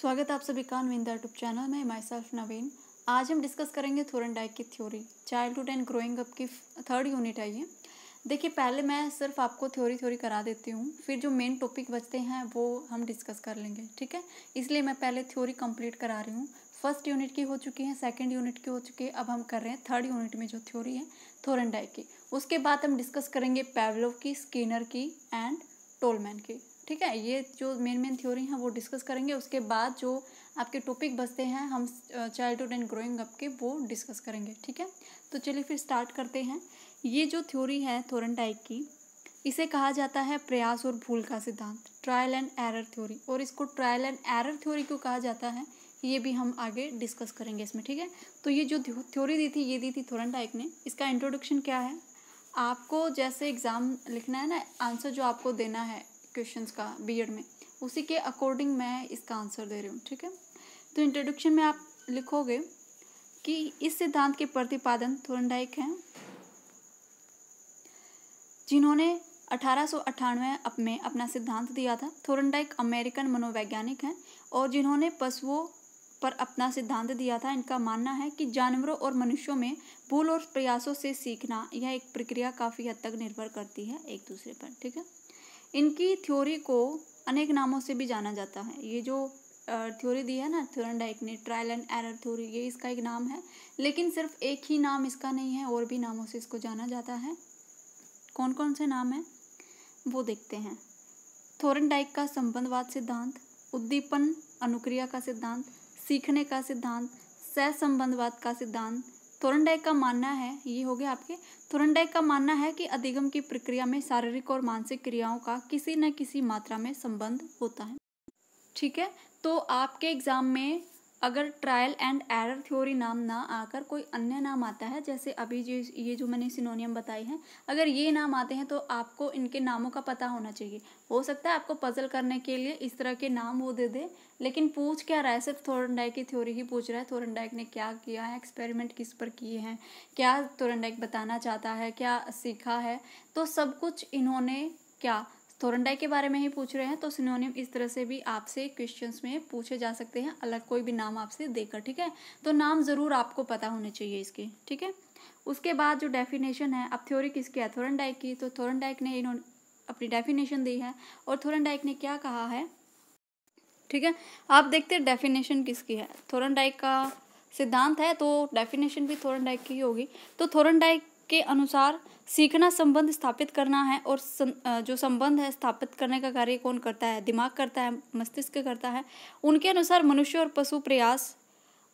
स्वागत आप सभी का नविंदा यूट्यूब चैनल में माई सेल्फ नवीन आज हम डिस्कस करेंगे थोरन डाइक की theory childhood and growing up की थर्ड यूनिट है ये देखिए पहले मैं सिर्फ आपको थ्योरी थ्योरी करा देती हूँ फिर जो मेन टॉपिक बचते हैं वो हम डिस्कस कर लेंगे ठीक है इसलिए मैं पहले थ्योरी कंप्लीट करा रही हूँ फर्स्ट यूनिट की हो चुकी है सेकंड यूनिट की हो चुकी है अब हम कर रहे हैं थर्ड यूनिट में जो थ्योरी है थोरन की उसके बाद हम डिस्कस करेंगे पैवलोव की स्कीनर की एंड टोलमैन की ठीक है ये जो मेन मेन थ्योरी हैं वो डिस्कस करेंगे उसके बाद जो आपके टॉपिक बसते हैं हम चाइल्डहुड एंड ग्रोइंग अप के वो डिस्कस करेंगे ठीक है तो चलिए फिर स्टार्ट करते हैं ये जो थ्योरी है थोरन टाइक की इसे कहा जाता है प्रयास और भूल का सिद्धांत ट्रायल एंड एरर थ्योरी और इसको ट्रायल एंड एरर थ्योरी क्यों कहा जाता है ये भी हम आगे डिस्कस करेंगे इसमें ठीक है तो ये जो थ्योरी दी थी ये दी थी थोरन टाइक ने इसका इंट्रोडक्शन क्या है आपको जैसे एग्ज़ाम लिखना है ना आंसर जो आपको देना है क्वेश्चंस का बीएड में उसी के अकॉर्डिंग मैं इसका आंसर दे रही हूँ ठीक है तो इंट्रोडक्शन में आप लिखोगे कि इस सिद्धांत के प्रतिपादन थोरनडाइक हैं जिन्होंने अठारह में अपना सिद्धांत दिया था थोरनडाइक अमेरिकन मनोवैज्ञानिक हैं और जिन्होंने पशुओं पर अपना सिद्धांत दिया था इनका मानना है कि जानवरों और मनुष्यों में भूल और प्रयासों से सीखना यह एक प्रक्रिया काफ़ी हद तक निर्भर करती है एक दूसरे पर ठीक है इनकी थ्योरी को अनेक नामों से भी जाना जाता है ये जो थ्योरी दी है ना डाइक ने ट्रायल एंड एरर थ्योरी ये इसका एक नाम है लेकिन सिर्फ एक ही नाम इसका नहीं है और भी नामों से इसको जाना जाता है कौन कौन से नाम हैं वो देखते हैं थोरन डाइक का संबंधवाद सिद्धांत उद्दीपन अनुक्रिया का सिद्धांत सीखने का सिद्धांत सहसंबंधवाद का सिद्धांत थोरनडाइक का मानना है ये हो गया आपके थोरनडाइक का मानना है कि अधिगम की प्रक्रिया में शारीरिक और मानसिक क्रियाओं का किसी न किसी मात्रा में संबंध होता है ठीक है तो आपके एग्ज़ाम में अगर ट्रायल एंड एरर थ्योरी नाम ना आकर कोई अन्य नाम आता है जैसे अभी जो ये जो मैंने सिनोनियम बताई है अगर ये नाम आते हैं तो आपको इनके नामों का पता होना चाहिए हो सकता है आपको पजल करने के लिए इस तरह के नाम वो दे दे लेकिन पूछ क्या रहा है सिर्फ थोरनडाइक की थ्योरी ही पूछ रहा है थोरनडाइक ने क्या किया है एक्सपेरिमेंट किस पर किए हैं क्या थोरनडाइक बताना चाहता है क्या सीखा है तो सब कुछ इन्होंने क्या थोरनडाई के बारे में ही पूछ रहे हैं तो सिनोनियम इस तरह से भी आपसे क्वेश्चन में पूछे जा सकते हैं अलग कोई भी नाम आपसे देकर ठीक है तो नाम ज़रूर आपको पता होने चाहिए इसके ठीक है उसके बाद जो डेफिनेशन है अब थ्योरी किसकी है थोरनडाइक की तो थोरनडाइक ने इन्होंने अपनी डेफिनेशन दी है और थोरनडाइक ने क्या कहा है ठीक है आप देखते हैं डेफिनेशन किसकी है थोरनडाइक का सिद्धांत है तो डेफिनेशन भी थोरनडाइक की होगी तो थोरनडाइक के अनुसार सीखना संबंध स्थापित करना है और सं, जो संबंध है स्थापित करने का कार्य कौन करता है दिमाग करता है मस्तिष्क करता है उनके अनुसार मनुष्य और पशु प्रयास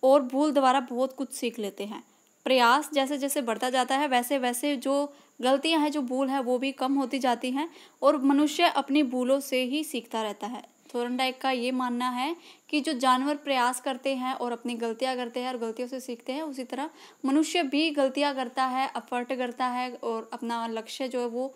और भूल द्वारा बहुत कुछ सीख लेते हैं प्रयास जैसे जैसे बढ़ता जाता है वैसे वैसे जो गलतियां हैं जो भूल है वो भी कम होती जाती हैं और मनुष्य अपनी भूलों से ही सीखता रहता है थोरनडाइक का ये मानना है कि जो जानवर प्रयास करते हैं और अपनी गलतियाँ करते हैं और गलतियों से सीखते हैं उसी तरह मनुष्य भी गलतियाँ करता है अफर्ट करता है और अपना लक्ष्य जो है वो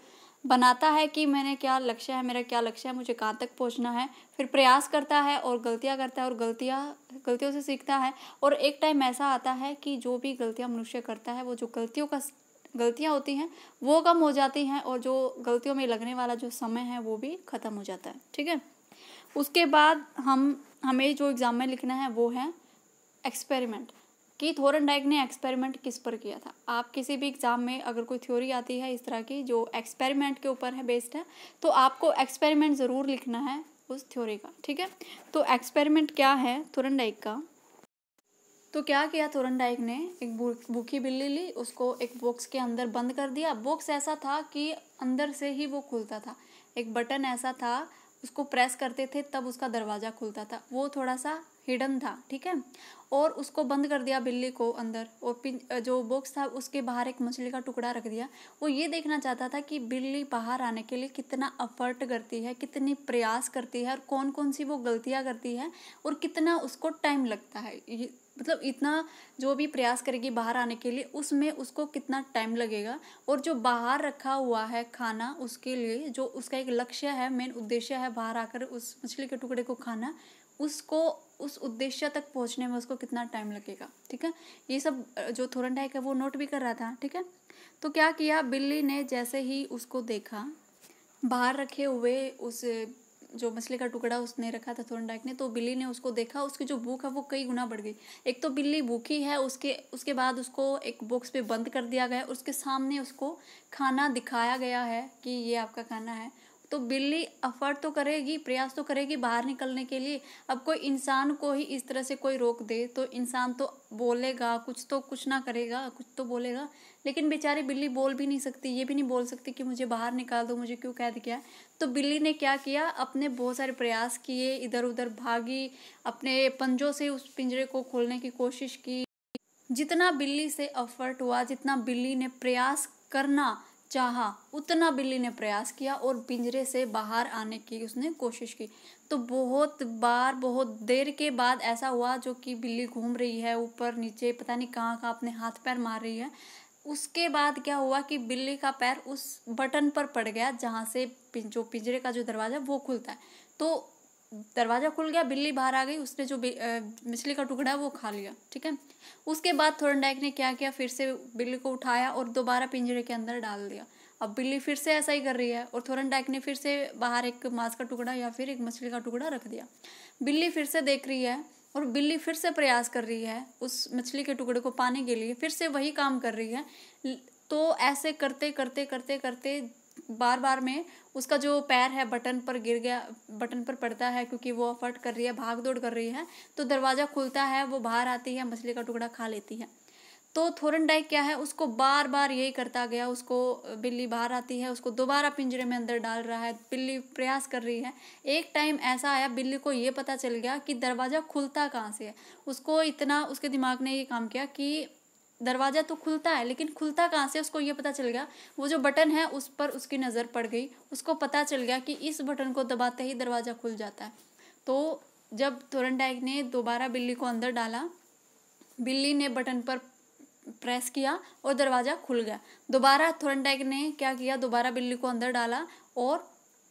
बनाता है कि मैंने क्या लक्ष्य है मेरा क्या लक्ष्य है मुझे कहाँ तक पहुँचना है फिर प्रयास करता है और गलतियाँ करता है और गलतियाँ गलतियों से सीखता है और एक टाइम ऐसा आता है कि जो भी गलतियाँ मनुष्य करता है वो जो गलतियों का गलतियाँ होती हैं वो कम हो जाती हैं और जो गलतियों में लगने वाला जो समय है वो भी ख़त्म हो जाता है ठीक है उसके बाद हम हमें जो एग्ज़ाम में लिखना है वो है एक्सपेरिमेंट कि थोरन डाइक ने एक्सपेरिमेंट किस पर किया था आप किसी भी एग्ज़ाम में अगर कोई थ्योरी आती है इस तरह की जो एक्सपेरिमेंट के ऊपर है बेस्ड है तो आपको एक्सपेरिमेंट ज़रूर लिखना है उस थ्योरी का ठीक है तो एक्सपेरिमेंट क्या है थोरन डाइक का तो क्या किया थोरन डाइक ने एक भूखी बिल्ली ली उसको एक बॉक्स के अंदर बंद कर दिया बॉक्स ऐसा था कि अंदर से ही वो खुलता था एक बटन ऐसा था उसको प्रेस करते थे तब उसका दरवाज़ा खुलता था वो थोड़ा सा हिडन था ठीक है और उसको बंद कर दिया बिल्ली को अंदर और जो बॉक्स था उसके बाहर एक मछली का टुकड़ा रख दिया वो ये देखना चाहता था कि बिल्ली बाहर आने के लिए कितना अफर्ट करती है कितनी प्रयास करती है और कौन कौन सी वो गलतियाँ करती है और कितना उसको टाइम लगता है मतलब इतना जो भी प्रयास करेगी बाहर आने के लिए उसमें उसको कितना टाइम लगेगा और जो बाहर रखा हुआ है खाना उसके लिए जो उसका एक लक्ष्य है मेन उद्देश्य है बाहर आकर उस मछली के टुकड़े को खाना उसको उस उद्देश्य तक पहुंचने में उसको कितना टाइम लगेगा ठीक है ये सब जो थोरन डाइक है वो नोट भी कर रहा था ठीक है तो क्या किया बिल्ली ने जैसे ही उसको देखा बाहर रखे हुए उस जो मछली का टुकड़ा उसने रखा था डाक ने तो बिल्ली ने उसको देखा उसकी जो भूख है वो कई गुना बढ़ गई एक तो बिल्ली भूखी है उसके उसके बाद उसको एक बॉक्स पे बंद कर दिया गया उसके सामने उसको खाना दिखाया गया है कि ये आपका खाना है तो बिल्ली अफर्ट तो करेगी प्रयास तो करेगी बाहर निकलने के लिए अब कोई इंसान को ही इस तरह से कोई रोक दे तो इंसान तो बोलेगा कुछ तो कुछ ना करेगा कुछ तो बोलेगा लेकिन बेचारी बिल्ली बोल भी नहीं सकती ये भी नहीं बोल सकती कि मुझे बाहर निकाल दो मुझे क्यों कैद किया तो बिल्ली ने क्या किया अपने बहुत सारे प्रयास किए इधर उधर भागी अपने पंजों से उस पिंजरे को खोलने की कोशिश की जितना बिल्ली से अफर्ट हुआ जितना बिल्ली ने प्रयास करना चाहा उतना बिल्ली ने प्रयास किया और पिंजरे से बाहर आने की उसने कोशिश की तो बहुत बार बहुत देर के बाद ऐसा हुआ जो कि बिल्ली घूम रही है ऊपर नीचे पता नहीं कहाँ कहाँ अपने हाथ पैर मार रही है उसके बाद क्या हुआ कि बिल्ली का पैर उस बटन पर पड़ गया जहाँ से जो पिंजरे का जो दरवाज़ा वो खुलता है तो दरवाज़ा खुल गया बिल्ली बाहर आ गई उसने जो मछली का टुकड़ा वो खा लिया ठीक है उसके बाद थोरनडाइक ने क्या किया फिर से बिल्ली को उठाया और दोबारा पिंजरे के अंदर डाल दिया अब बिल्ली फिर से ऐसा ही कर रही है और थोरनडाइक ने फिर से बाहर एक मांस का टुकड़ा या फिर एक मछली का टुकड़ा रख दिया बिल्ली फिर से देख रही है और बिल्ली फिर से प्रयास कर रही है उस मछली के टुकड़े को पाने के लिए फिर से वही काम कर रही है तो ऐसे करते करते करते करते बार बार में उसका जो पैर है बटन पर गिर गया बटन पर पड़ता है क्योंकि वो फट कर रही है भाग दौड़ कर रही है तो दरवाज़ा खुलता है वो बाहर आती है मछली का टुकड़ा खा लेती है तो थोरन डाइक क्या है उसको बार बार यही करता गया उसको बिल्ली बाहर आती है उसको दोबारा पिंजरे में अंदर डाल रहा है बिल्ली प्रयास कर रही है एक टाइम ऐसा आया बिल्ली को ये पता चल गया कि दरवाज़ा खुलता कहाँ से है उसको इतना उसके दिमाग ने ये काम किया कि दरवाज़ा तो खुलता है लेकिन खुलता कहाँ से उसको ये पता चल गया वो जो बटन है उस पर उसकी नज़र पड़ गई उसको पता चल गया कि इस बटन को दबाते ही दरवाज़ा खुल जाता है तो जब डाइक ने दोबारा बिल्ली को अंदर डाला बिल्ली ने बटन पर प्रेस किया और दरवाज़ा खुल गया दोबारा थोरन थोरनडाइक ने क्या किया दोबारा बिल्ली को अंदर डाला और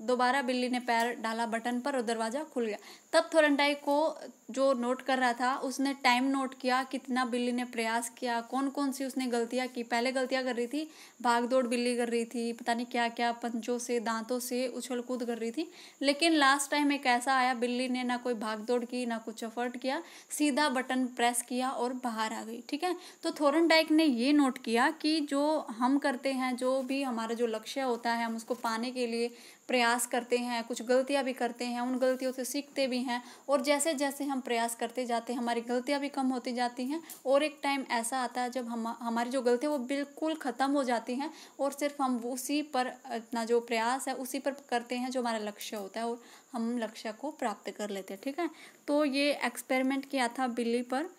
दोबारा बिल्ली ने पैर डाला बटन पर और दरवाज़ा खुल गया तब थोरंडाई को जो नोट कर रहा था उसने टाइम नोट किया कितना बिल्ली ने प्रयास किया कौन कौन सी उसने गलतियाँ की पहले गलतियाँ कर रही थी भाग दौड़ बिल्ली कर रही थी पता नहीं क्या क्या पंचों से दांतों से उछल कूद कर रही थी लेकिन लास्ट टाइम एक ऐसा आया बिल्ली ने ना कोई भाग दौड़ की ना कुछ अफर्ट किया सीधा बटन प्रेस किया और बाहर आ गई ठीक है तो थोरन डाइक ने ये नोट किया कि जो हम करते हैं जो भी हमारा जो लक्ष्य होता है हम उसको पाने के लिए प्रयास करते हैं कुछ गलतियाँ भी करते हैं उन गलतियों से सीखते भी हैं और जैसे जैसे हम प्रयास करते जाते हैं हमारी गलतियाँ भी कम होती जाती हैं और एक टाइम ऐसा आता है जब हम हमारी जो गलतियाँ वो बिल्कुल ख़त्म हो जाती हैं और सिर्फ हम उसी पर अपना जो प्रयास है उसी पर करते हैं जो हमारा लक्ष्य होता है और हम लक्ष्य को प्राप्त कर लेते हैं ठीक है तो ये एक्सपेरिमेंट किया था बिल्ली पर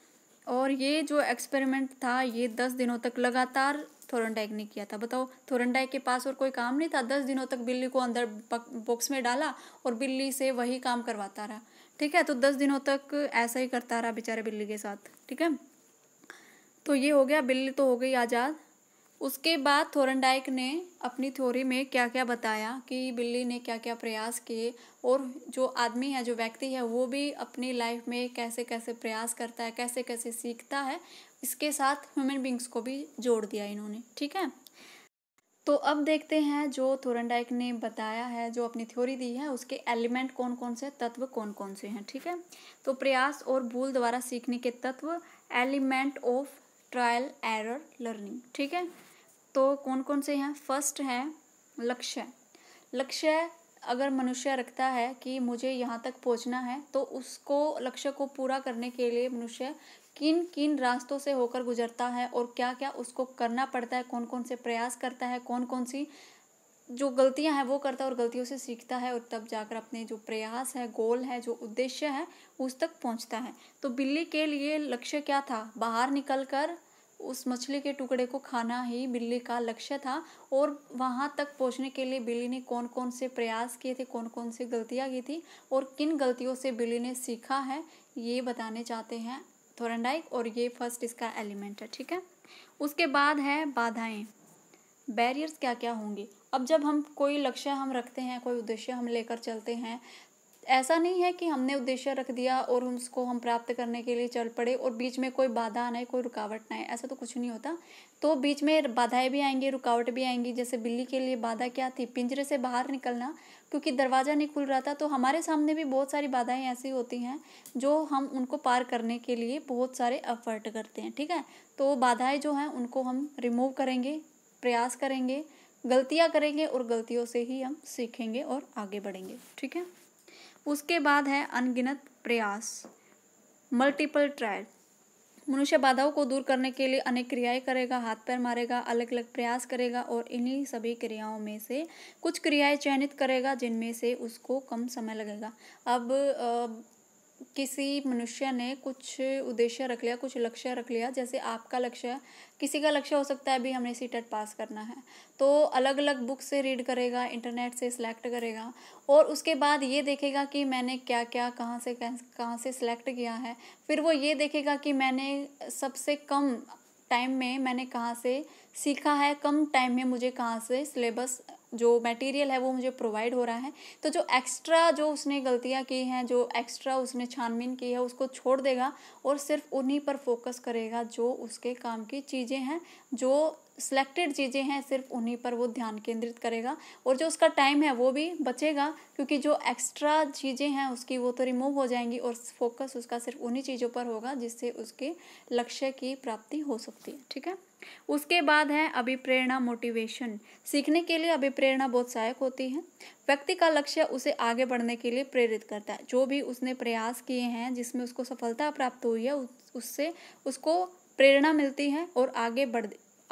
और ये जो एक्सपेरिमेंट था ये दस दिनों तक लगातार थोरनडाइक ने किया था बताओ थोरनडाइक के पास और कोई काम नहीं था दस दिनों तक बिल्ली को अंदर बॉक्स में डाला और बिल्ली से वही काम करवाता रहा ठीक है तो दस दिनों तक ऐसा ही करता रहा बेचारे बिल्ली के साथ ठीक है तो ये हो गया बिल्ली तो हो गई आज़ाद उसके बाद थोरनडाइक ने अपनी थ्योरी में क्या क्या बताया कि बिल्ली ने क्या क्या प्रयास किए और जो आदमी है जो व्यक्ति है वो भी अपनी लाइफ में कैसे कैसे प्रयास करता है कैसे कैसे सीखता है इसके साथ ह्यूमन बींग्स को भी जोड़ दिया इन्होंने ठीक है तो अब देखते हैं जो थोरनडाइक ने बताया है जो अपनी थ्योरी दी है उसके एलिमेंट कौन कौन से तत्व कौन कौन से हैं ठीक है तो प्रयास और भूल द्वारा सीखने के तत्व element of trial error learning ठीक है तो कौन कौन से हैं फर्स्ट है लक्ष्य लक्ष्य अगर मनुष्य रखता है कि मुझे यहाँ तक पहुँचना है तो उसको लक्ष्य को पूरा करने के लिए मनुष्य किन किन रास्तों से होकर गुजरता है और क्या क्या उसको करना पड़ता है कौन कौन से प्रयास करता है कौन कौन सी जो गलतियां हैं वो करता है और गलतियों से सीखता है और तब जाकर अपने जो प्रयास है गोल है जो उद्देश्य है उस तक पहुंचता है तो बिल्ली के लिए लक्ष्य क्या था बाहर निकल कर उस मछली के टुकड़े को खाना ही बिल्ली का लक्ष्य था और वहाँ तक पहुँचने के लिए बिल्ली ने कौन कौन से प्रयास किए थे कौन कौन सी गलतियाँ की थी और किन गलतियों से बिल्ली ने सीखा है ये बताने चाहते हैं थोरनडाइक और ये फर्स्ट इसका एलिमेंट है ठीक है उसके बाद है बाधाएं बैरियर्स क्या क्या होंगे अब जब हम कोई लक्ष्य हम रखते हैं कोई उद्देश्य हम लेकर चलते हैं ऐसा नहीं है कि हमने उद्देश्य रख दिया और उसको हम प्राप्त करने के लिए चल पड़े और बीच में कोई बाधा आना है कोई रुकावट ना है ऐसा तो कुछ नहीं होता तो बीच में बाधाएं भी आएंगी रुकावट भी आएंगी जैसे बिल्ली के लिए बाधा क्या थी पिंजरे से बाहर निकलना क्योंकि दरवाज़ा नहीं खुल रहा था तो हमारे सामने भी बहुत सारी बाधाएं ऐसी होती हैं जो हम उनको पार करने के लिए बहुत सारे एफर्ट करते हैं ठीक है तो बाधाएँ जो हैं उनको हम रिमूव करेंगे प्रयास करेंगे गलतियाँ करेंगे और गलतियों से ही हम सीखेंगे और आगे बढ़ेंगे ठीक है उसके बाद है अनगिनत प्रयास मल्टीपल ट्रायल मनुष्य बाधाओं को दूर करने के लिए अनेक क्रियाएं करेगा हाथ पैर मारेगा अलग अलग प्रयास करेगा और इन्हीं सभी क्रियाओं में से कुछ क्रियाएं चयनित करेगा जिनमें से उसको कम समय लगेगा अब किसी मनुष्य ने कुछ उद्देश्य रख लिया कुछ लक्ष्य रख लिया जैसे आपका लक्ष्य किसी का लक्ष्य हो सकता है अभी हमने सी टेट पास करना है तो अलग अलग बुक से रीड करेगा इंटरनेट से सिलेक्ट करेगा और उसके बाद ये देखेगा कि मैंने क्या क्या कहाँ से कहाँ से सिलेक्ट किया है फिर वो ये देखेगा कि मैंने सबसे कम टाइम में मैंने कहाँ से सीखा है कम टाइम में मुझे कहाँ से सिलेबस जो मटेरियल है वो मुझे प्रोवाइड हो रहा है तो जो एक्स्ट्रा जो उसने गलतियाँ की हैं जो एक्स्ट्रा उसने छानबीन की है उसको छोड़ देगा और सिर्फ उन्हीं पर फोकस करेगा जो उसके काम की चीज़ें हैं जो सिलेक्टेड चीज़ें हैं सिर्फ उन्हीं पर वो ध्यान केंद्रित करेगा और जो उसका टाइम है वो भी बचेगा क्योंकि जो एक्स्ट्रा चीज़ें हैं उसकी वो तो रिमूव हो जाएंगी और फोकस उसका सिर्फ उन्हीं चीज़ों पर होगा जिससे उसके लक्ष्य की प्राप्ति हो सकती है ठीक है उसके बाद है अभिप्रेरणा मोटिवेशन सीखने के लिए अभिप्रेरणा बहुत सहायक होती है व्यक्ति का लक्ष्य उसे आगे बढ़ने के लिए प्रेरित करता है जो भी उसने प्रयास किए हैं जिसमें उसको सफलता प्राप्त हुई है उससे उसको प्रेरणा मिलती है और आगे बढ़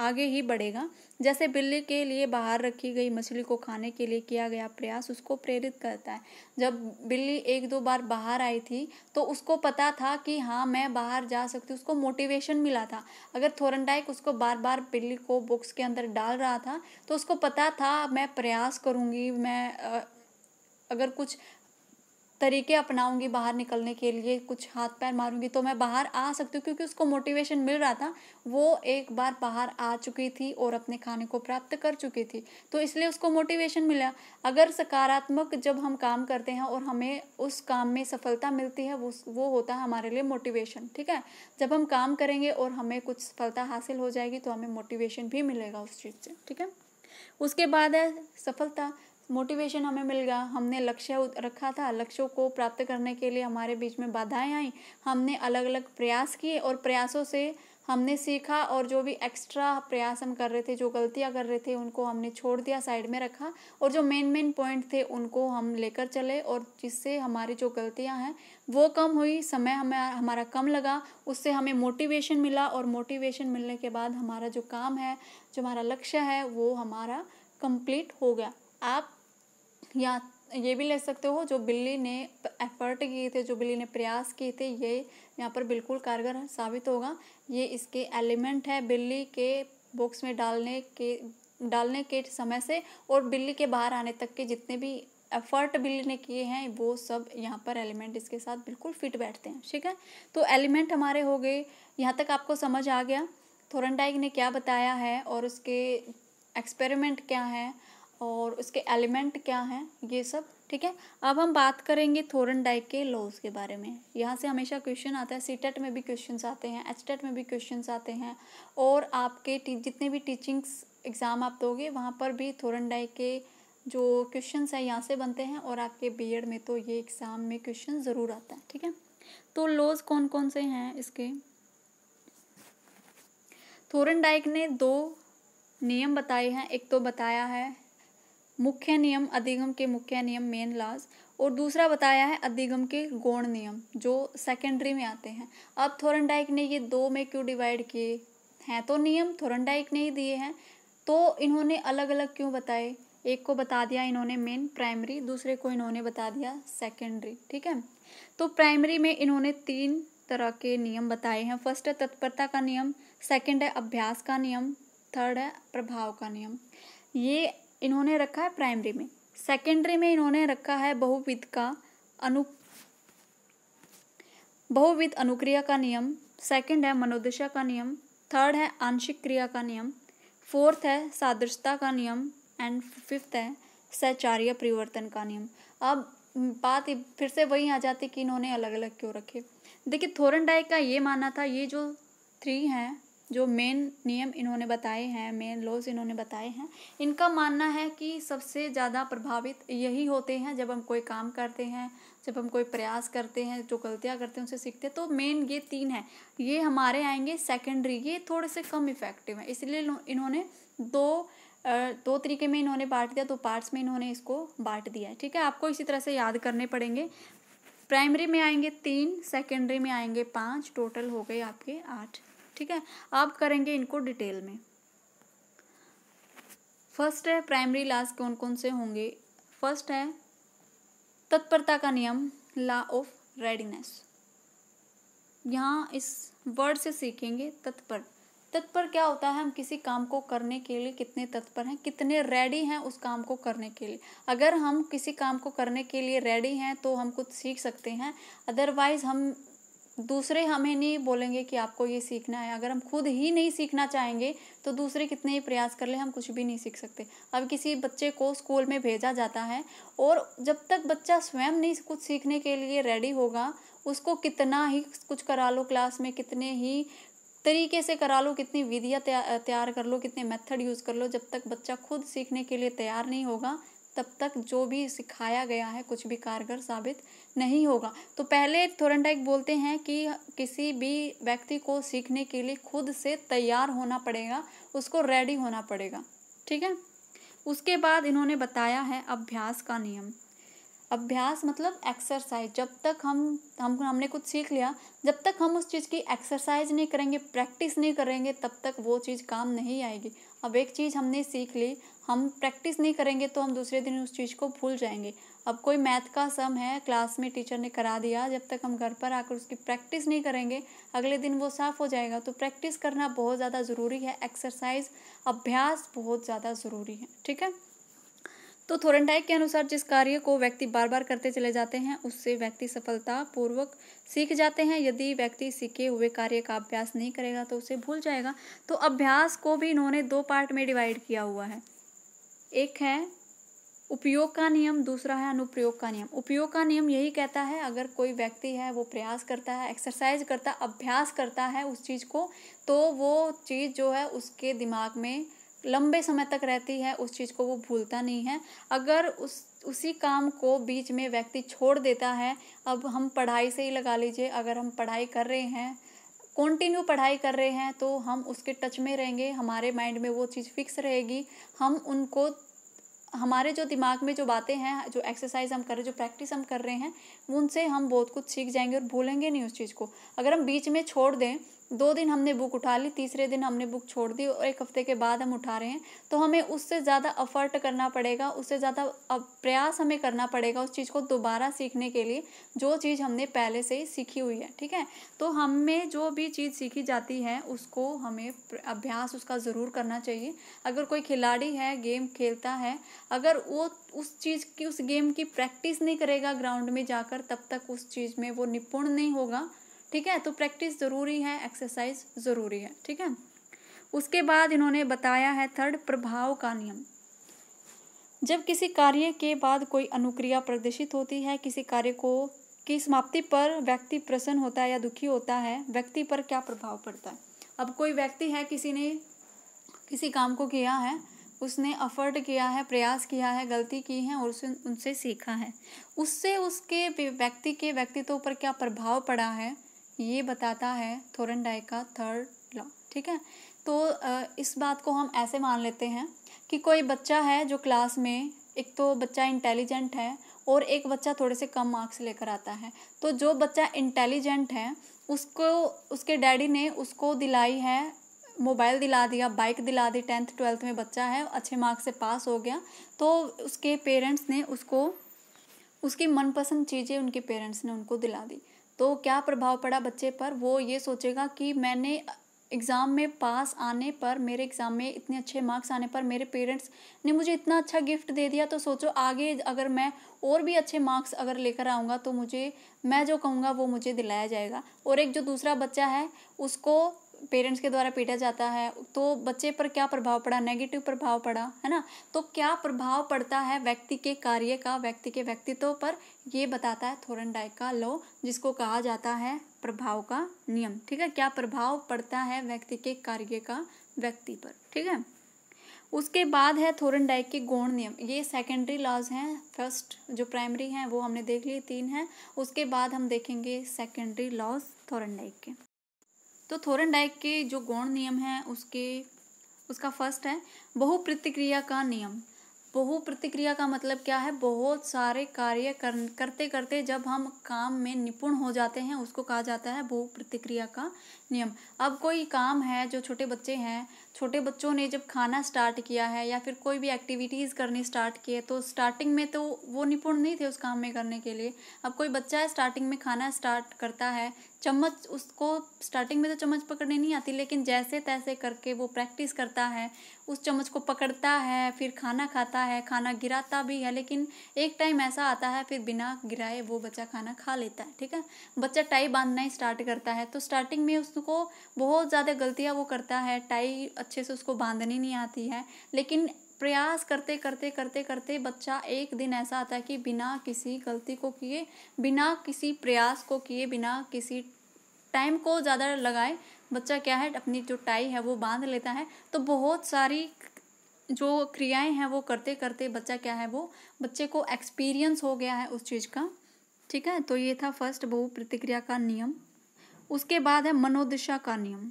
आगे ही बढ़ेगा जैसे बिल्ली के लिए बाहर रखी गई मछली को खाने के लिए किया गया प्रयास उसको प्रेरित करता है जब बिल्ली एक दो बार बाहर आई थी तो उसको पता था कि हाँ मैं बाहर जा सकती उसको मोटिवेशन मिला था अगर थोरनडाइक उसको बार बार बिल्ली को बुक्स के अंदर डाल रहा था तो उसको पता था मैं प्रयास करूँगी मैं अगर कुछ तरीके अपनाऊंगी बाहर निकलने के लिए कुछ हाथ पैर मारूंगी तो मैं बाहर आ सकती हूँ क्योंकि उसको मोटिवेशन मिल रहा था वो एक बार बाहर आ चुकी थी और अपने खाने को प्राप्त कर चुकी थी तो इसलिए उसको मोटिवेशन मिला अगर सकारात्मक जब हम काम करते हैं और हमें उस काम में सफलता मिलती है वो वो होता है हमारे लिए मोटिवेशन ठीक है जब हम काम करेंगे और हमें कुछ सफलता हासिल हो जाएगी तो हमें मोटिवेशन भी मिलेगा उस चीज़ से ठीक है उसके बाद है सफलता मोटिवेशन हमें मिल गया हमने लक्ष्य रखा था लक्ष्यों को प्राप्त करने के लिए हमारे बीच में बाधाएं आई हमने अलग अलग प्रयास किए और प्रयासों से हमने सीखा और जो भी एक्स्ट्रा प्रयास हम कर रहे थे जो गलतियां कर रहे थे उनको हमने छोड़ दिया साइड में रखा और जो मेन मेन पॉइंट थे उनको हम लेकर चले और जिससे हमारी जो गलतियां हैं वो कम हुई समय हमें हमारा कम लगा उससे हमें मोटिवेशन मिला और मोटिवेशन मिलने के बाद हमारा जो काम है जो हमारा लक्ष्य है वो हमारा कंप्लीट हो गया आप या ये भी ले सकते हो जो बिल्ली ने एफर्ट किए थे जो बिल्ली ने प्रयास किए थे ये यहाँ पर बिल्कुल कारगर साबित होगा ये इसके एलिमेंट है बिल्ली के बॉक्स में डालने के डालने के समय से और बिल्ली के बाहर आने तक के जितने भी एफर्ट बिल्ली ने किए हैं वो सब यहाँ पर एलिमेंट इसके साथ बिल्कुल फिट बैठते हैं ठीक है तो एलिमेंट हमारे हो गए यहाँ तक आपको समझ आ गया थोरनडाइक ने क्या बताया है और उसके एक्सपेरिमेंट क्या है और उसके एलिमेंट क्या हैं ये सब ठीक है अब हम बात करेंगे थोरन डाइक के लॉज के बारे में यहाँ से हमेशा क्वेश्चन आता है सी टेट e में भी क्वेश्चन आते हैं एच टेट e में भी क्वेश्चन आते हैं और आपके जितने भी टीचिंग्स एग्ज़ाम आप दोगे वहाँ पर भी थोरन डाइक के जो क्वेश्चन हैं यहाँ से बनते हैं और आपके एड में तो ये एग्ज़ाम में क्वेश्चन ज़रूर आता है ठीक है तो लॉज कौन कौन से हैं इसके थोरन डाइक ने दो नियम बताए हैं एक तो बताया है मुख्य नियम अधिगम के मुख्य नियम मेन लॉज और दूसरा बताया है अधिगम के गौण नियम जो सेकेंडरी में आते हैं अब थोरनडाइक ने ये दो में क्यों डिवाइड किए हैं तो नियम थोरनडाइक ने ही दिए हैं तो इन्होंने अलग अलग क्यों बताए एक को बता दिया इन्होंने मेन प्राइमरी दूसरे को इन्होंने बता दिया सेकेंडरी ठीक है तो प्राइमरी में इन्होंने तीन तरह के नियम बताए हैं फर्स्ट है तत्परता का नियम सेकेंड है अभ्यास का नियम थर्ड है प्रभाव का नियम ये इन्होंने रखा है प्राइमरी में सेकेंडरी में इन्होंने रखा है बहुविध का अनु बहुविध अनुक्रिया का नियम सेकेंड है मनोदशा का नियम थर्ड है आंशिक क्रिया का नियम फोर्थ है सादृश्यता का नियम एंड फिफ्थ है सचार्य परिवर्तन का नियम अब बात फिर से वही आ जाती कि इन्होंने अलग अलग क्यों रखे देखिए थोरनडाई का ये मानना था ये जो थ्री हैं जो मेन नियम इन्होंने बताए हैं मेन लॉज इन्होंने बताए हैं इनका मानना है कि सबसे ज़्यादा प्रभावित यही होते हैं जब हम कोई काम करते हैं जब हम कोई प्रयास करते हैं जो गलतियाँ करते हैं उनसे सीखते हैं तो मेन ये तीन है ये हमारे आएंगे सेकेंडरी ये थोड़े से कम इफ़ेक्टिव हैं इसलिए इन्होंने दो दो तरीके में इन्होंने बांट दिया दो पार्ट्स में इन्होंने इसको बांट दिया है ठीक है आपको इसी तरह से याद करने पड़ेंगे प्राइमरी में आएंगे तीन सेकेंडरी में आएंगे पाँच टोटल हो गए आपके आठ ठीक है आप करेंगे इनको डिटेल में फर्स्ट है प्राइमरी लाज कौन कौन से होंगे फर्स्ट है तत्परता का नियम ला ऑफ रेडीनेस यहाँ इस वर्ड से सीखेंगे तत्पर तत्पर क्या होता है हम किसी काम को करने के लिए कितने तत्पर हैं कितने रेडी हैं उस काम को करने के लिए अगर हम किसी काम को करने के लिए रेडी हैं तो हम कुछ सीख सकते हैं अदरवाइज हम दूसरे हमें नहीं बोलेंगे कि आपको ये सीखना है अगर हम खुद ही नहीं सीखना चाहेंगे तो दूसरे कितने ही प्रयास कर ले हम कुछ भी नहीं सीख सकते अब किसी बच्चे को स्कूल में भेजा जाता है और जब तक बच्चा स्वयं नहीं कुछ सीखने के लिए रेडी होगा उसको कितना ही कुछ करा लो क्लास में कितने ही तरीके से करा लो कितनी विधियाँ तैयार कर लो कितने मेथड यूज़ कर लो जब तक बच्चा खुद सीखने के लिए तैयार नहीं होगा तब तक जो भी सिखाया गया है कुछ भी कारगर साबित नहीं होगा तो पहले थोरनडाइक बोलते हैं कि किसी भी व्यक्ति को सीखने के लिए खुद से तैयार होना पड़ेगा उसको रेडी होना पड़ेगा ठीक है उसके बाद इन्होंने बताया है अभ्यास का नियम अभ्यास मतलब एक्सरसाइज जब तक हम हम हमने कुछ सीख लिया जब तक हम उस चीज़ की एक्सरसाइज नहीं करेंगे प्रैक्टिस नहीं करेंगे तब तक वो चीज़ काम नहीं आएगी अब एक चीज़ हमने सीख ली हम प्रैक्टिस नहीं करेंगे तो हम दूसरे दिन उस चीज़ को भूल जाएंगे अब कोई मैथ का सम है क्लास में टीचर ने करा दिया जब तक हम घर पर आकर उसकी प्रैक्टिस नहीं करेंगे अगले दिन वो साफ़ हो जाएगा तो प्रैक्टिस करना बहुत ज़्यादा ज़रूरी है एक्सरसाइज अभ्यास बहुत ज़्यादा ज़रूरी है ठीक है तो थोरनटाइक के अनुसार जिस कार्य को व्यक्ति बार बार करते चले जाते हैं उससे व्यक्ति सफलता पूर्वक सीख जाते हैं यदि व्यक्ति सीखे हुए कार्य का अभ्यास नहीं करेगा तो उसे भूल जाएगा तो अभ्यास को भी इन्होंने दो पार्ट में डिवाइड किया हुआ है एक है उपयोग का नियम दूसरा है अनुप्रयोग का नियम उपयोग का नियम यही कहता है अगर कोई व्यक्ति है वो प्रयास करता है एक्सरसाइज करता अभ्यास करता है उस चीज़ को तो वो चीज़ जो है उसके दिमाग में लंबे समय तक रहती है उस चीज़ को वो भूलता नहीं है अगर उस उसी काम को बीच में व्यक्ति छोड़ देता है अब हम पढ़ाई से ही लगा लीजिए अगर हम पढ़ाई कर रहे हैं कंटिन्यू पढ़ाई कर रहे हैं तो हम उसके टच में रहेंगे हमारे माइंड में वो चीज़ फिक्स रहेगी हम उनको हमारे जो दिमाग में जो बातें हैं जो एक्सरसाइज हम कर रहे हैं जो प्रैक्टिस हम कर रहे हैं उनसे हम बहुत कुछ सीख जाएंगे और भूलेंगे नहीं उस चीज़ को अगर हम बीच में छोड़ दें दो दिन हमने बुक उठा ली तीसरे दिन हमने बुक छोड़ दी और एक हफ्ते के बाद हम उठा रहे हैं तो हमें उससे ज़्यादा अफर्ट करना पड़ेगा उससे ज़्यादा प्रयास हमें करना पड़ेगा उस चीज़ को दोबारा सीखने के लिए जो चीज़ हमने पहले से ही सीखी हुई है ठीक है तो हमें जो भी चीज़ सीखी जाती है उसको हमें अभ्यास उसका ज़रूर करना चाहिए अगर कोई खिलाड़ी है गेम खेलता है अगर वो उस चीज़ की उस गेम की प्रैक्टिस नहीं करेगा ग्राउंड में जाकर तब तक उस चीज़ में वो निपुण नहीं होगा ठीक है तो प्रैक्टिस ज़रूरी है एक्सरसाइज ज़रूरी है ठीक है उसके बाद इन्होंने बताया है थर्ड प्रभाव का नियम जब किसी कार्य के बाद कोई अनुक्रिया प्रदर्शित होती है किसी कार्य को की समाप्ति पर व्यक्ति प्रसन्न होता है या दुखी होता है व्यक्ति पर क्या प्रभाव पड़ता है अब कोई व्यक्ति है किसी ने किसी काम को किया है उसने अफर्ट किया है प्रयास किया है गलती की है और उसे उनसे सीखा है उससे उसके व्यक्ति के व्यक्तित्व पर क्या प्रभाव पड़ा है ये बताता है थोरनडाई का थर्ड लॉ ठीक है तो इस बात को हम ऐसे मान लेते हैं कि कोई बच्चा है जो क्लास में एक तो बच्चा इंटेलिजेंट है और एक बच्चा थोड़े से कम मार्क्स लेकर आता है तो जो बच्चा इंटेलिजेंट है उसको उसके डैडी ने उसको दिलाई है मोबाइल दिला दिया बाइक दिला दी टेंथ ट्वेल्थ में बच्चा है अच्छे मार्क्स से पास हो गया तो उसके पेरेंट्स ने उसको उसकी मनपसंद चीज़ें उनके पेरेंट्स ने उनको दिला दी तो क्या प्रभाव पड़ा बच्चे पर वो ये सोचेगा कि मैंने एग्ज़ाम में पास आने पर मेरे एग्ज़ाम में इतने अच्छे मार्क्स आने पर मेरे पेरेंट्स ने मुझे इतना अच्छा गिफ्ट दे दिया तो सोचो आगे अगर मैं और भी अच्छे मार्क्स अगर लेकर आऊँगा तो मुझे मैं जो कहूँगा वो मुझे दिलाया जाएगा और एक जो दूसरा बच्चा है उसको पेरेंट्स के द्वारा पीटा जाता है तो बच्चे पर क्या प्रभाव पड़ा नेगेटिव प्रभाव पड़ा है ना तो क्या प्रभाव पड़ता है व्यक्ति के कार्य का व्यक्ति के व्यक्तित्व पर ये बताता है थोरन का लॉ जिसको कहा जाता है प्रभाव का नियम ठीक है क्या प्रभाव पड़ता है व्यक्ति के कार्य का व्यक्ति पर ठीक है उसके बाद है थोरन डाइक के गौण नियम ये सेकेंडरी लॉज हैं फर्स्ट जो प्राइमरी हैं वो हमने देख लिए तीन हैं उसके बाद हम देखेंगे सेकेंडरी लॉज थोरन डाइक के तो थोरन डाइक के जो गौण नियम है उसके उसका फर्स्ट है बहु प्रतिक्रिया का नियम बहु प्रतिक्रिया का मतलब क्या है बहुत सारे कार्य कर, करते करते जब हम काम में निपुण हो जाते हैं उसको कहा जाता है बहु प्रतिक्रिया का नियम अब कोई काम है जो छोटे बच्चे हैं छोटे बच्चों ने जब खाना स्टार्ट किया है या फिर कोई भी एक्टिविटीज़ करनी स्टार्ट की है तो स्टार्टिंग में तो वो निपुण नहीं थे उस काम में करने के लिए अब कोई बच्चा है स्टार्टिंग में खाना स्टार्ट करता है चम्मच उसको स्टार्टिंग में तो चम्मच पकड़ने नहीं आती लेकिन जैसे तैसे करके वो प्रैक्टिस करता है उस चम्मच को पकड़ता है फिर खाना खाता है खाना गिराता भी है लेकिन एक टाइम ऐसा आता है फिर बिना गिराए वो बच्चा खाना खा लेता है ठीक है बच्चा टाई बांधना ही स्टार्ट करता है तो स्टार्टिंग में उसको बहुत ज़्यादा गलतियाँ वो करता है टाई अच्छे से उसको बांधनी नहीं आती है लेकिन प्रयास करते करते करते करते बच्चा एक दिन ऐसा आता है कि बिना किसी गलती को किए बिना किसी प्रयास को किए बिना किसी टाइम को ज़्यादा लगाए बच्चा क्या है अपनी जो टाई है वो बांध लेता है तो बहुत सारी जो क्रियाएं हैं वो करते करते बच्चा क्या है वो बच्चे को एक्सपीरियंस हो गया है उस चीज़ का ठीक है तो ये था फर्स्ट बहु प्रतिक्रिया का नियम उसके बाद है मनोदिशा का नियम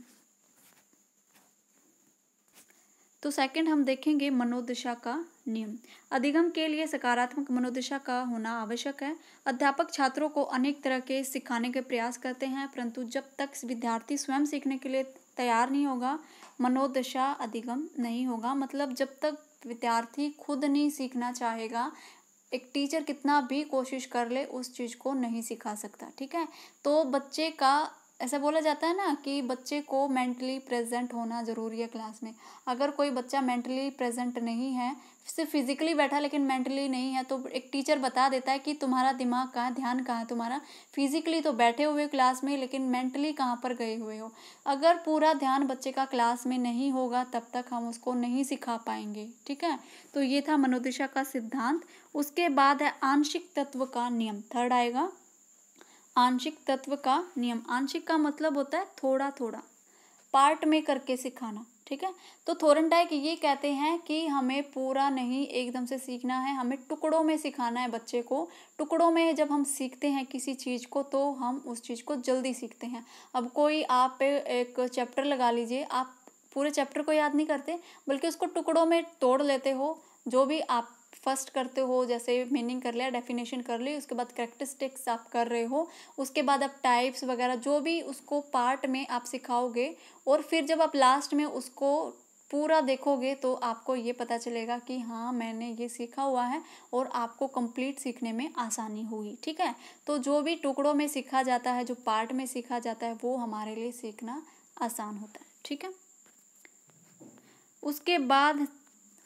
तो सेकंड हम देखेंगे मनोदिशा का नियम अधिगम के लिए सकारात्मक मनोदशा का होना आवश्यक है अध्यापक छात्रों को अनेक तरह के सिखाने के प्रयास करते हैं परंतु जब तक विद्यार्थी स्वयं सीखने के लिए तैयार नहीं होगा मनोदशा अधिगम नहीं होगा मतलब जब तक विद्यार्थी खुद नहीं सीखना चाहेगा एक टीचर कितना भी कोशिश कर ले उस चीज़ को नहीं सिखा सकता ठीक है तो बच्चे का ऐसा बोला जाता है ना कि बच्चे को मेंटली प्रेजेंट होना ज़रूरी है क्लास में अगर कोई बच्चा मेंटली प्रेजेंट नहीं है सिर्फ फिजिकली बैठा लेकिन मेंटली नहीं है तो एक टीचर बता देता है कि तुम्हारा दिमाग कहाँ ध्यान कहाँ है तुम्हारा फिजिकली तो बैठे हुए क्लास में लेकिन मेंटली कहाँ पर गए हुए हो अगर पूरा ध्यान बच्चे का क्लास में नहीं होगा तब तक हम उसको नहीं सिखा पाएंगे ठीक है तो ये था मनोदिशा का सिद्धांत उसके बाद है आंशिक तत्व का नियम थर्ड आएगा आंशिक तत्व का नियम आंशिक का मतलब होता है थोड़ा थोड़ा पार्ट में करके सिखाना ठीक है तो थोरन थोरनडाइक ये कहते हैं कि हमें पूरा नहीं एकदम से सीखना है हमें टुकड़ों में सिखाना है बच्चे को टुकड़ों में जब हम सीखते हैं किसी चीज़ को तो हम उस चीज़ को जल्दी सीखते हैं अब कोई आप एक चैप्टर लगा लीजिए आप पूरे चैप्टर को याद नहीं करते बल्कि उसको टुकड़ों में तोड़ लेते हो जो भी आप फर्स्ट करते हो जैसे मीनिंग कर लिया डेफिनेशन कर ली उसके बाद करेक्टरिस्टिक्स आप कर रहे हो उसके बाद आप टाइप्स वगैरह जो भी उसको पार्ट में आप सिखाओगे और फिर जब आप लास्ट में उसको पूरा देखोगे तो आपको ये पता चलेगा कि हाँ मैंने ये सीखा हुआ है और आपको कंप्लीट सीखने में आसानी होगी ठीक है तो जो भी टुकड़ों में सीखा जाता है जो पार्ट में सीखा जाता है वो हमारे लिए सीखना आसान होता है ठीक है उसके बाद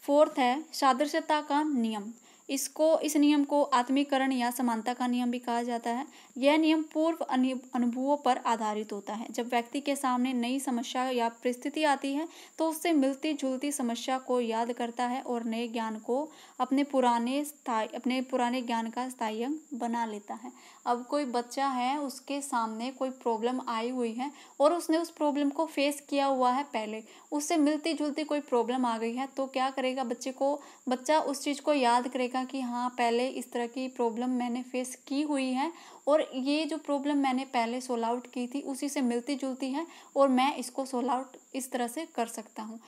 फोर्थ है सादृश्यता का नियम इसको इस नियम को आत्मीकरण या समानता का नियम भी कहा जाता है यह नियम पूर्व अनुभवों पर आधारित होता है जब व्यक्ति के सामने नई समस्या या परिस्थिति आती है तो उससे मिलती जुलती समस्या को याद करता है और नए ज्ञान को अपने पुराने स्थाई अपने पुराने ज्ञान का स्थायी अंग बना लेता है अब कोई बच्चा है उसके सामने कोई प्रॉब्लम आई हुई है और उसने उस प्रॉब्लम को फेस किया हुआ है पहले उससे मिलती जुलती कोई प्रॉब्लम आ गई है तो क्या करेगा बच्चे को बच्चा उस चीज़ को याद करेगा लगेगा कि हाँ पहले इस तरह की प्रॉब्लम मैंने फेस की हुई है और ये जो प्रॉब्लम मैंने पहले सोल आउट की थी उसी से मिलती जुलती है और मैं इसको सोल आउट इस तरह से कर सकता हूँ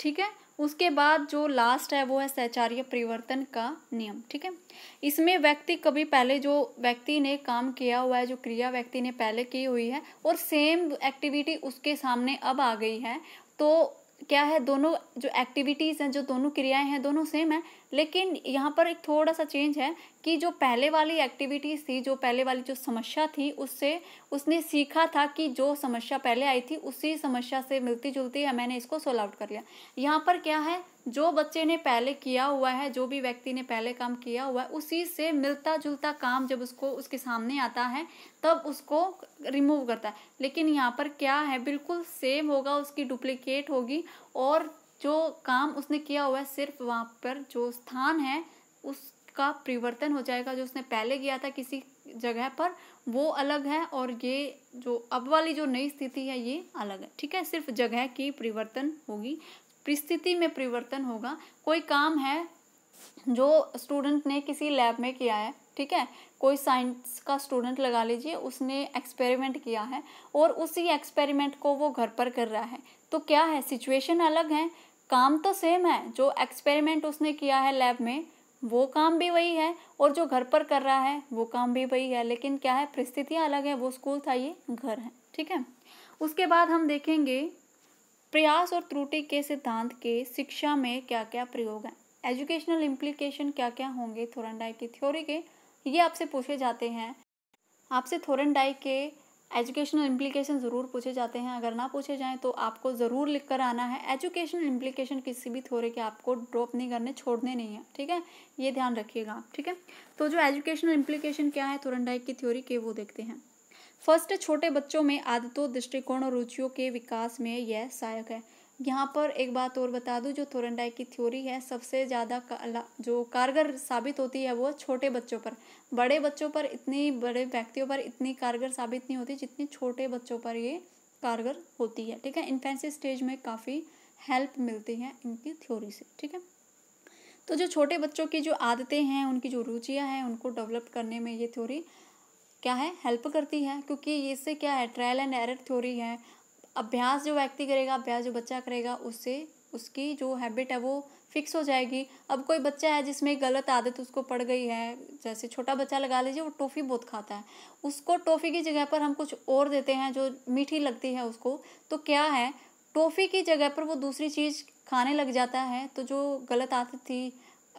ठीक है उसके बाद जो लास्ट है वो है सहचार्य परिवर्तन का नियम ठीक है इसमें व्यक्ति कभी पहले जो व्यक्ति ने काम किया हुआ है जो क्रिया व्यक्ति ने पहले की हुई है और सेम एक्टिविटी उसके सामने अब आ गई है तो क्या है दोनों जो एक्टिविटीज़ हैं जो दोनों क्रियाएं हैं दोनों सेम हैं लेकिन यहाँ पर एक थोड़ा सा चेंज है कि जो पहले वाली एक्टिविटीज़ थी जो पहले वाली जो समस्या थी उससे उसने सीखा था कि जो समस्या पहले आई थी उसी समस्या से मिलती जुलती है मैंने इसको सोल्व आउट कर लिया यहाँ पर क्या है जो बच्चे ने पहले किया हुआ है जो भी व्यक्ति ने पहले काम किया हुआ है उसी से मिलता जुलता काम जब उसको उसके सामने आता है तब उसको रिमूव करता है लेकिन यहाँ पर क्या है बिल्कुल सेम होगा उसकी डुप्लीकेट होगी और जो काम उसने किया हुआ है सिर्फ वहाँ पर जो स्थान है उसका परिवर्तन हो जाएगा जो उसने पहले किया था किसी जगह पर वो अलग है और ये जो अब वाली जो नई स्थिति है ये अलग है ठीक है सिर्फ जगह की परिवर्तन होगी परिस्थिति में परिवर्तन होगा कोई काम है जो स्टूडेंट ने किसी लैब में किया है ठीक है कोई साइंस का स्टूडेंट लगा लीजिए उसने एक्सपेरिमेंट किया है और उसी एक्सपेरिमेंट को वो घर पर कर रहा है तो क्या है सिचुएशन अलग है काम तो सेम है जो एक्सपेरिमेंट उसने किया है लैब में वो काम भी वही है और जो घर पर कर रहा है वो काम भी वही है लेकिन क्या है परिस्थितियाँ अलग है वो स्कूल था ये घर है ठीक है उसके बाद हम देखेंगे प्रयास और त्रुटि के सिद्धांत के शिक्षा में क्या क्या प्रयोग हैं एजुकेशनल इम्प्लीकेशन क्या क्या होंगे डाई की थ्योरी के ये आपसे पूछे जाते हैं आपसे डाई के एजुकेशनल इम्प्लीकेशन ज़रूर पूछे जाते हैं अगर ना पूछे जाएं तो आपको ज़रूर लिख कर आना है एजुकेशनल इम्प्लीकेशन किसी भी थोड़े के आपको ड्रॉप नहीं करने छोड़ने नहीं है ठीक है ये ध्यान रखिएगा ठीक है तो जो एजुकेशनल इम्प्लीकेशन क्या है थोरनडाइक की थ्योरी के वो देखते हैं फर्स्ट छोटे बच्चों में आदतों दृष्टिकोण और रुचियों के विकास में यह सहायक है यहाँ पर एक बात और बता दूँ जो थोरनडाइक की थ्योरी है सबसे ज़्यादा का, जो कारगर साबित होती है वो छोटे बच्चों पर बड़े बच्चों पर इतनी बड़े व्यक्तियों पर इतनी कारगर साबित नहीं होती जितनी छोटे बच्चों पर ये कारगर होती है ठीक है इन्फेंसी स्टेज में काफ़ी हेल्प मिलती है इनकी थ्योरी से ठीक है तो जो छोटे बच्चों की जो आदतें हैं उनकी जो रुचियाँ हैं उनको डेवलप करने में ये थ्योरी क्या है हेल्प करती है क्योंकि इससे क्या है ट्रायल एंड एरर थ्योरी है अभ्यास जो व्यक्ति करेगा अभ्यास जो बच्चा करेगा उससे उसकी जो हैबिट है वो फिक्स हो जाएगी अब कोई बच्चा है जिसमें गलत आदत उसको पड़ गई है जैसे छोटा बच्चा लगा लीजिए वो टॉफ़ी बहुत खाता है उसको टॉफ़ी की जगह पर हम कुछ और देते हैं जो मीठी लगती है उसको तो क्या है टॉफ़ी की जगह पर वो दूसरी चीज़ खाने लग जाता है तो जो गलत आदत थी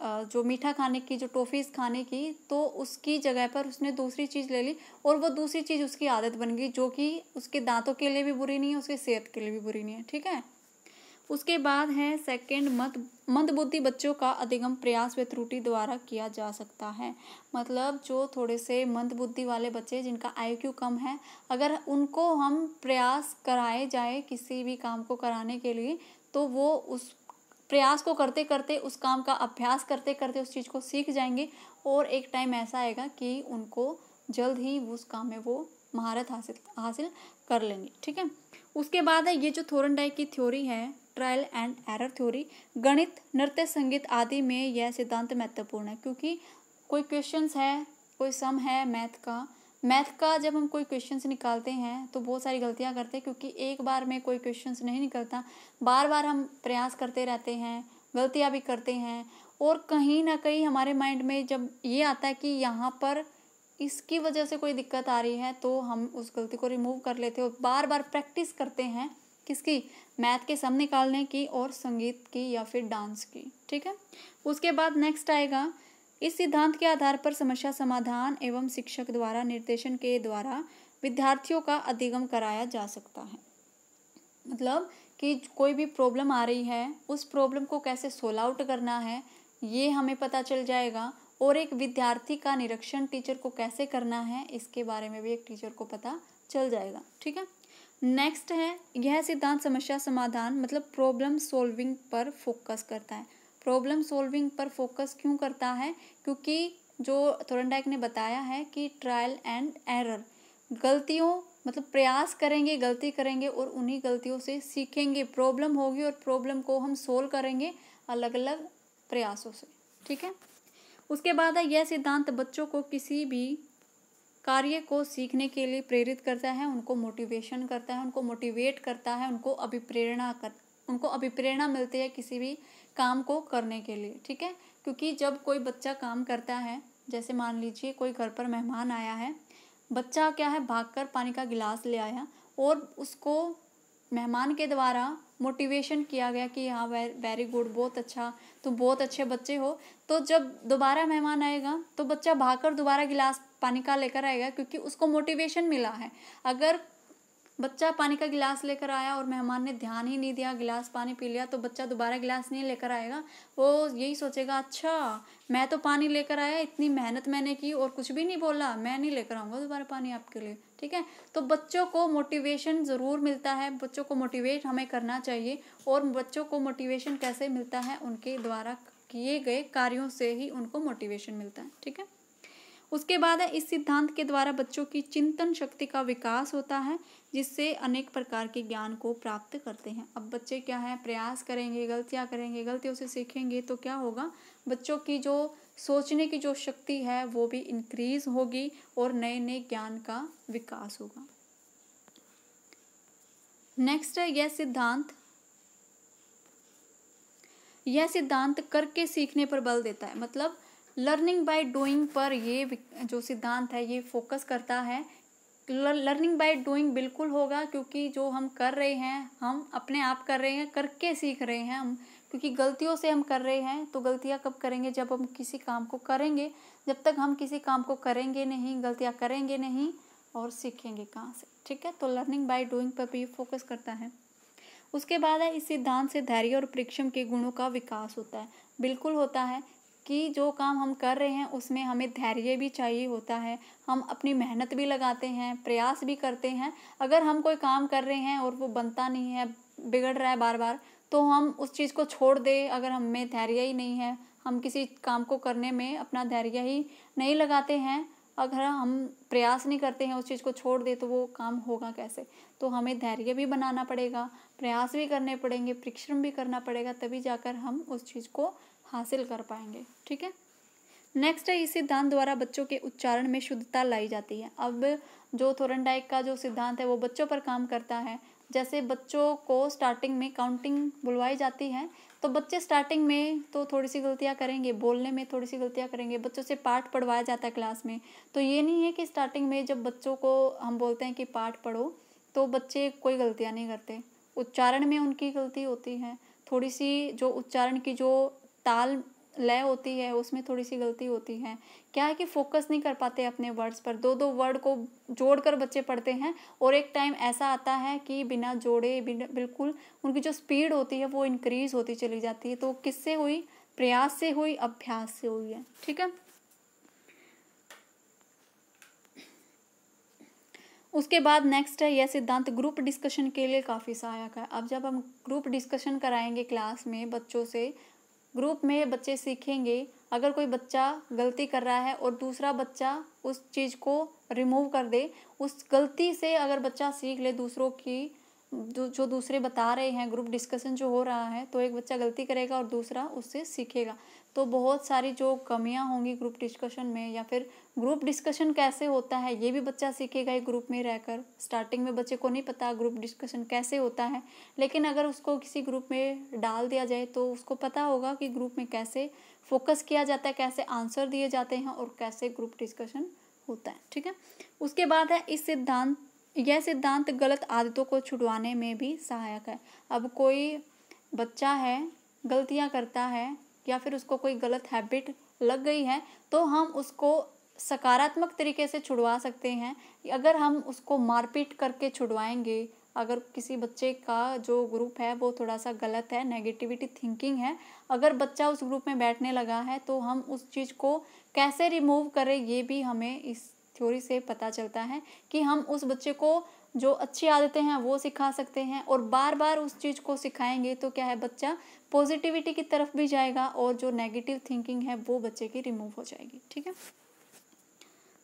जो मीठा खाने की जो टॉफ़ीज़ खाने की तो उसकी जगह पर उसने दूसरी चीज़ ले ली और वो दूसरी चीज़ उसकी आदत बन गई जो कि उसके दांतों के लिए भी बुरी नहीं है उसकी सेहत के लिए भी बुरी नहीं है ठीक है उसके बाद है सेकंड मत मंदबुद्धि बच्चों का अधिगम प्रयास व त्रुटि द्वारा किया जा सकता है मतलब जो थोड़े से मंदबुद्धि वाले बच्चे जिनका आईक्यू कम है अगर उनको हम प्रयास कराए जाए किसी भी काम को कराने के लिए तो वो उस प्रयास को करते करते उस काम का अभ्यास करते करते उस चीज़ को सीख जाएंगे और एक टाइम ऐसा आएगा कि उनको जल्द ही उस काम में वो महारत हासिल हासिल कर लेंगे ठीक है उसके बाद है ये जो थोरन डाई की थ्योरी है ट्रायल एंड एरर थ्योरी गणित नृत्य संगीत आदि में यह सिद्धांत महत्वपूर्ण है क्योंकि कोई क्वेश्चंस है कोई सम है मैथ का मैथ का जब हम कोई क्वेश्चंस निकालते हैं तो बहुत सारी गलतियां करते हैं क्योंकि एक बार में कोई क्वेश्चंस नहीं निकलता बार बार हम प्रयास करते रहते हैं गलतियां भी करते हैं और कहीं ना कहीं हमारे माइंड में जब ये आता है कि यहाँ पर इसकी वजह से कोई दिक्कत आ रही है तो हम उस गलती को रिमूव कर लेते हैं बार बार प्रैक्टिस करते हैं किसकी मैथ के सम निकालने की और संगीत की या फिर डांस की ठीक है उसके बाद नेक्स्ट आएगा इस सिद्धांत के आधार पर समस्या समाधान एवं शिक्षक द्वारा निर्देशन के द्वारा विद्यार्थियों का अधिगम कराया जा सकता है मतलब कि कोई भी प्रॉब्लम आ रही है उस प्रॉब्लम को कैसे सोल आउट करना है ये हमें पता चल जाएगा और एक विद्यार्थी का निरीक्षण टीचर को कैसे करना है इसके बारे में भी एक टीचर को पता चल जाएगा ठीक है नेक्स्ट है यह सिद्धांत समस्या समाधान मतलब प्रॉब्लम सॉल्विंग पर फोकस करता है प्रॉब्लम सॉल्विंग पर फोकस क्यों करता है क्योंकि जो थोरनडाइक ने बताया है कि ट्रायल एंड एरर गलतियों मतलब प्रयास करेंगे गलती करेंगे और उन्हीं गलतियों से सीखेंगे प्रॉब्लम होगी और प्रॉब्लम को हम सोल्व करेंगे अलग अलग प्रयासों से ठीक है उसके बाद है यह सिद्धांत बच्चों को किसी भी कार्य को सीखने के लिए प्रेरित करता है उनको मोटिवेशन करता है उनको मोटिवेट करता है उनको अभिप्रेरणा कर उनको अभिप्रेरणा मिलती है किसी भी काम को करने के लिए ठीक है क्योंकि जब कोई बच्चा काम करता है जैसे मान लीजिए कोई घर पर मेहमान आया है बच्चा क्या है भागकर पानी का गिलास ले आया और उसको मेहमान के द्वारा मोटिवेशन किया गया कि हाँ वेरी गुड बहुत अच्छा तुम बहुत अच्छे बच्चे हो तो जब दोबारा मेहमान आएगा तो बच्चा भागकर दोबारा गिलास पानी का लेकर आएगा क्योंकि उसको मोटिवेशन मिला है अगर बच्चा पानी का गिलास लेकर आया और मेहमान ने ध्यान ही नहीं दिया गिलास पानी पी लिया तो बच्चा दोबारा गिलास नहीं लेकर आएगा वो यही सोचेगा अच्छा मैं तो पानी लेकर आया इतनी मेहनत मैंने की और कुछ भी नहीं बोला मैं नहीं लेकर आऊँगा दोबारा पानी आपके लिए ठीक है तो बच्चों को मोटिवेशन ज़रूर मिलता है बच्चों को मोटिवेट हमें करना चाहिए और बच्चों को मोटिवेशन कैसे मिलता है उनके द्वारा किए गए कार्यों से ही उनको मोटिवेशन मिलता है ठीक है उसके बाद है इस सिद्धांत के द्वारा बच्चों की चिंतन शक्ति का विकास होता है जिससे अनेक प्रकार के ज्ञान को प्राप्त करते हैं अब बच्चे क्या है प्रयास करेंगे गलतियाँ करेंगे गलतियों से सीखेंगे तो क्या होगा बच्चों की जो सोचने की जो शक्ति है वो भी इंक्रीज होगी और नए नए ज्ञान का विकास होगा नेक्स्ट है यह सिद्धांत यह सिद्धांत करके सीखने पर बल देता है मतलब लर्निंग बाय डूइंग पर ये जो सिद्धांत है ये फोकस करता है लर्निंग बाय डूइंग बिल्कुल होगा क्योंकि जो हम कर रहे हैं हम अपने आप कर रहे हैं करके सीख रहे हैं हम क्योंकि गलतियों से हम कर रहे हैं तो गलतियां कब करेंगे जब हम किसी काम को करेंगे जब तक हम किसी काम को करेंगे नहीं गलतियां करेंगे नहीं और सीखेंगे कहाँ से ठीक है तो लर्निंग बाय डूइंग पर भी फोकस करता है उसके बाद है इस सिद्धांत से धैर्य और परिक्षम के गुणों का विकास होता है बिल्कुल होता है कि जो काम हम कर रहे हैं उसमें हमें धैर्य भी चाहिए होता है हम अपनी मेहनत भी लगाते हैं प्रयास भी करते हैं अगर हम कोई काम कर रहे हैं और वो बनता नहीं है बिगड़ रहा है बार बार तो हम उस चीज़ को छोड़ दें अगर हमें धैर्य ही नहीं है हम किसी काम को करने में अपना धैर्य ही नहीं लगाते हैं अगर हम प्रयास नहीं करते हैं उस चीज़ को छोड़ दे तो वो काम होगा कैसे तो हमें धैर्य भी बनाना पड़ेगा प्रयास भी करने पड़ेंगे परिश्रम भी करना पड़ेगा तभी जाकर हम उस चीज़ को हासिल कर पाएंगे ठीक है नेक्स्ट है इस सिद्धांत द्वारा बच्चों के उच्चारण में शुद्धता लाई जाती है अब जो थोरनडाइक का जो सिद्धांत है वो बच्चों पर काम करता है जैसे बच्चों को स्टार्टिंग में काउंटिंग बुलवाई जाती है तो बच्चे स्टार्टिंग में तो थोड़ी सी गलतियाँ करेंगे बोलने में थोड़ी सी गलतियाँ करेंगे बच्चों से पाठ पढ़वाया जाता है क्लास में तो ये नहीं है कि स्टार्टिंग में जब बच्चों को हम बोलते हैं कि पाठ पढ़ो तो बच्चे कोई गलतियाँ नहीं करते उच्चारण में उनकी गलती होती है थोड़ी सी जो उच्चारण की जो ताल लय होती है उसमें थोड़ी सी गलती होती है क्या है कि फोकस नहीं कर पाते अपने वर्ड्स पर दो दो वर्ड को जोड़कर बच्चे पढ़ते हैं और एक टाइम ऐसा आता है कि बिना जोड़े बिना बिल्कुल उनकी जो स्पीड होती है वो इंक्रीज होती चली जाती है तो किससे हुई प्रयास से हुई अभ्यास से हुई है ठीक है उसके बाद नेक्स्ट है यह सिद्धांत ग्रुप डिस्कशन के लिए काफ़ी सहायक है अब जब हम ग्रुप डिस्कशन कराएंगे क्लास में बच्चों से ग्रुप में बच्चे सीखेंगे अगर कोई बच्चा गलती कर रहा है और दूसरा बच्चा उस चीज़ को रिमूव कर दे उस गलती से अगर बच्चा सीख ले दूसरों की जो जो दूसरे बता रहे हैं ग्रुप डिस्कशन जो हो रहा है तो एक बच्चा गलती करेगा और दूसरा उससे सीखेगा तो बहुत सारी जो कमियां होंगी ग्रुप डिस्कशन में या फिर ग्रुप डिस्कशन कैसे होता है ये भी बच्चा सीखेगा एक ग्रुप में रहकर स्टार्टिंग में बच्चे को नहीं पता ग्रुप डिस्कशन कैसे होता है लेकिन अगर उसको किसी ग्रुप में डाल दिया जाए तो उसको पता होगा कि ग्रुप में कैसे फोकस किया जाता है कैसे आंसर दिए जाते हैं और कैसे ग्रुप डिस्कशन होता है ठीक है उसके बाद है इस सिद्धांत यह सिद्धांत गलत आदतों को छुड़वाने में भी सहायक है अब कोई बच्चा है गलतियाँ करता है या फिर उसको कोई गलत हैबिट लग गई है तो हम उसको सकारात्मक तरीके से छुड़वा सकते हैं अगर हम उसको मारपीट करके छुड़वाएंगे अगर किसी बच्चे का जो ग्रुप है वो थोड़ा सा गलत है नेगेटिविटी थिंकिंग है अगर बच्चा उस ग्रुप में बैठने लगा है तो हम उस चीज़ को कैसे रिमूव करें ये भी हमें इस थ्योरी से पता चलता है कि हम उस बच्चे को जो अच्छी आदतें हैं वो सिखा सकते हैं और बार बार उस चीज़ को सिखाएंगे तो क्या है बच्चा पॉजिटिविटी की तरफ भी जाएगा और जो नेगेटिव थिंकिंग है वो बच्चे की रिमूव हो जाएगी ठीक है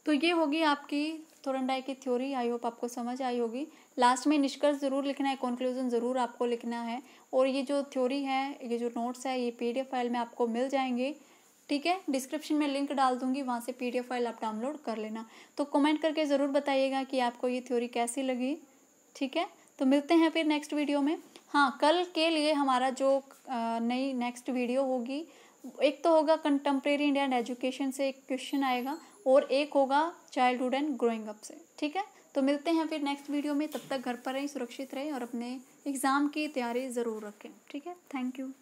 तो ये होगी आपकी थोरनडाई की थ्योरी आई होप आपको समझ आई होगी लास्ट में निष्कर्ष ज़रूर लिखना है कंक्लूजन ज़रूर आपको लिखना है और ये जो थ्योरी है ये जो नोट्स है ये पी फाइल में आपको मिल जाएंगे ठीक है डिस्क्रिप्शन में लिंक डाल दूंगी वहाँ से पी फाइल आप डाउनलोड कर लेना तो कमेंट करके ज़रूर बताइएगा कि आपको ये थ्योरी कैसी लगी ठीक है तो मिलते हैं फिर नेक्स्ट वीडियो में हाँ कल के लिए हमारा जो नई नेक्स्ट वीडियो होगी एक तो होगा कंटेम्प्रेरी इंडियन एजुकेशन से एक क्वेश्चन आएगा और एक होगा चाइल्डहुड एंड ग्रोइंग अप से ठीक है तो मिलते हैं फिर नेक्स्ट वीडियो में तब तक घर पर रहें सुरक्षित रहें और अपने एग्ज़ाम की तैयारी ज़रूर रखें ठीक है थैंक यू